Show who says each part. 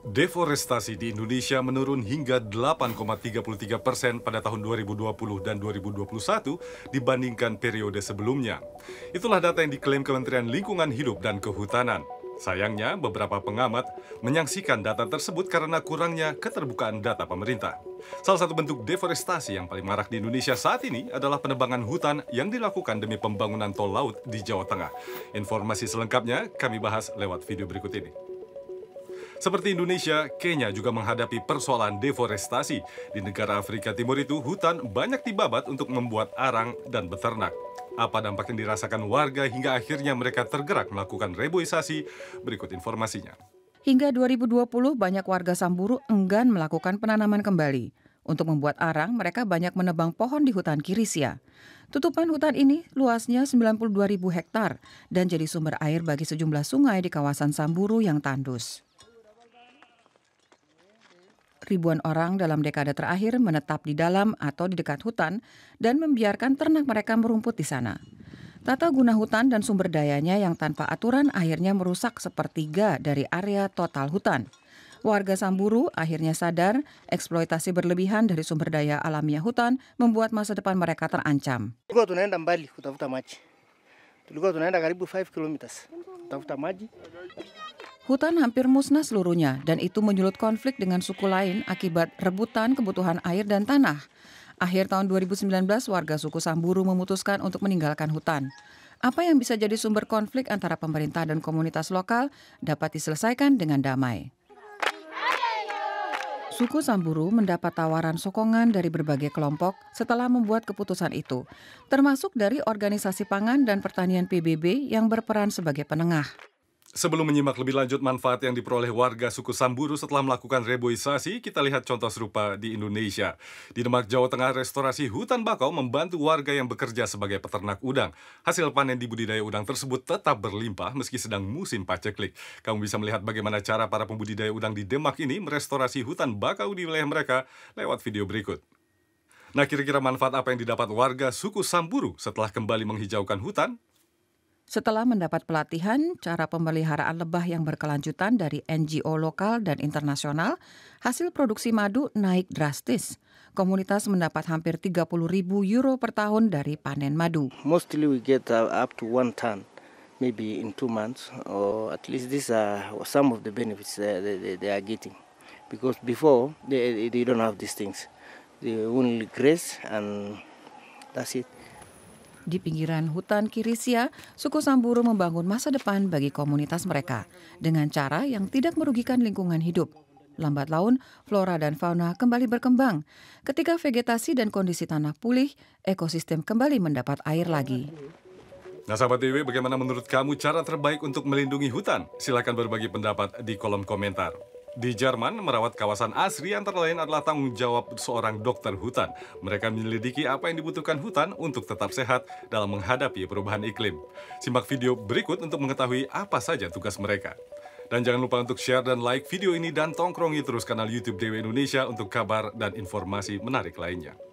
Speaker 1: Deforestasi di Indonesia menurun hingga 8,33 persen pada tahun 2020 dan 2021 dibandingkan periode sebelumnya. Itulah data yang diklaim Kementerian Lingkungan Hidup dan Kehutanan. Sayangnya, beberapa pengamat menyaksikan data tersebut karena kurangnya keterbukaan data pemerintah. Salah satu bentuk deforestasi yang paling marak di Indonesia saat ini adalah penebangan hutan yang dilakukan demi pembangunan tol laut di Jawa Tengah. Informasi selengkapnya kami bahas lewat video berikut ini. Seperti Indonesia, Kenya juga menghadapi persoalan deforestasi. Di negara Afrika Timur itu, hutan banyak dibabat untuk membuat arang dan beternak. Apa dampak yang dirasakan warga hingga akhirnya mereka tergerak melakukan reboisasi? Berikut informasinya.
Speaker 2: Hingga 2020, banyak warga Samburu enggan melakukan penanaman kembali. Untuk membuat arang, mereka banyak menebang pohon di hutan Kirisia. Tutupan hutan ini luasnya 92 ribu hektar dan jadi sumber air bagi sejumlah sungai di kawasan Samburu yang tandus ribuan orang dalam dekade terakhir menetap di dalam atau di dekat hutan dan membiarkan ternak mereka merumput di sana. Tata guna hutan dan sumber dayanya yang tanpa aturan akhirnya merusak sepertiga dari area total hutan. Warga Samburu akhirnya sadar eksploitasi berlebihan dari sumber daya alamiah hutan membuat masa depan mereka terancam. Kita 5 Hutan hampir musnah seluruhnya dan itu menyulut konflik dengan suku lain akibat rebutan kebutuhan air dan tanah. Akhir tahun 2019, warga suku Samburu memutuskan untuk meninggalkan hutan. Apa yang bisa jadi sumber konflik antara pemerintah dan komunitas lokal dapat diselesaikan dengan damai. Suku Samburu mendapat tawaran sokongan dari berbagai kelompok setelah membuat keputusan itu, termasuk dari Organisasi Pangan dan Pertanian PBB yang berperan sebagai penengah.
Speaker 1: Sebelum menyimak lebih lanjut manfaat yang diperoleh warga suku Samburu setelah melakukan reboisasi, kita lihat contoh serupa di Indonesia. Di Demak, Jawa Tengah, restorasi hutan bakau membantu warga yang bekerja sebagai peternak udang. Hasil panen di budidaya udang tersebut tetap berlimpah meski sedang musim paceklik. Kamu bisa melihat bagaimana cara para pembudidaya udang di Demak ini merestorasi hutan bakau di wilayah mereka lewat video berikut. Nah, kira-kira manfaat apa yang didapat warga suku Samburu setelah kembali menghijaukan hutan?
Speaker 2: Setelah mendapat pelatihan, cara pemeliharaan lebah yang berkelanjutan dari NGO lokal dan internasional, hasil produksi madu naik drastis. Komunitas mendapat hampir 30 ribu euro per tahun dari panen madu. Mostly we get uh, up to one ton maybe in two months or at least these are some of the benefits they, they, they are getting because before they, they don't have these things they only graze and that's it di pinggiran hutan Kirisia, suku Samburu membangun masa depan bagi komunitas mereka dengan cara yang tidak merugikan lingkungan hidup. Lambat laun, flora dan fauna kembali berkembang. Ketika vegetasi dan kondisi tanah pulih, ekosistem kembali mendapat air lagi.
Speaker 1: Nah, sahabat TV, bagaimana menurut kamu cara terbaik untuk melindungi hutan? Silahkan berbagi pendapat di kolom komentar. Di Jerman, merawat kawasan asri antara lain adalah tanggung jawab seorang dokter hutan. Mereka menyelidiki apa yang dibutuhkan hutan untuk tetap sehat dalam menghadapi perubahan iklim. Simak video berikut untuk mengetahui apa saja tugas mereka. Dan jangan lupa untuk share dan like video ini dan tongkrongi terus kanal YouTube Dewa Indonesia untuk kabar dan informasi menarik lainnya.